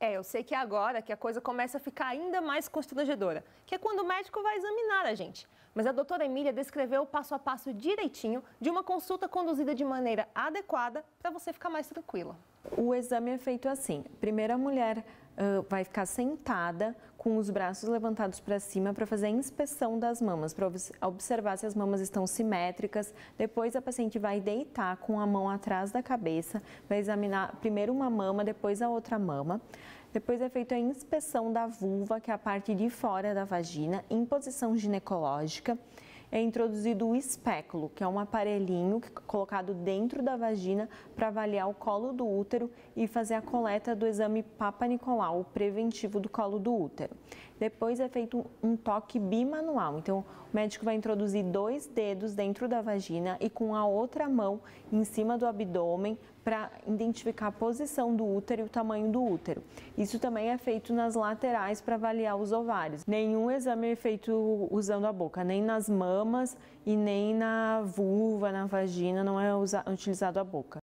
É, eu sei que é agora que a coisa começa a ficar ainda mais constrangedora, que é quando o médico vai examinar a gente. Mas a doutora Emília descreveu o passo a passo direitinho de uma consulta conduzida de maneira adequada para você ficar mais tranquila. O exame é feito assim: primeiro a mulher vai ficar sentada com os braços levantados para cima para fazer a inspeção das mamas, para observar se as mamas estão simétricas. Depois a paciente vai deitar com a mão atrás da cabeça, vai examinar primeiro uma mama, depois a outra mama. Depois é feita a inspeção da vulva, que é a parte de fora da vagina, em posição ginecológica é introduzido o espéculo, que é um aparelhinho colocado dentro da vagina para avaliar o colo do útero e fazer a coleta do exame Papa o preventivo do colo do útero. Depois é feito um toque bimanual, então o médico vai introduzir dois dedos dentro da vagina e com a outra mão em cima do abdômen para identificar a posição do útero e o tamanho do útero. Isso também é feito nas laterais para avaliar os ovários. Nenhum exame é feito usando a boca, nem nas mãos mamas e nem na vulva, na vagina, não é usa, utilizado a boca.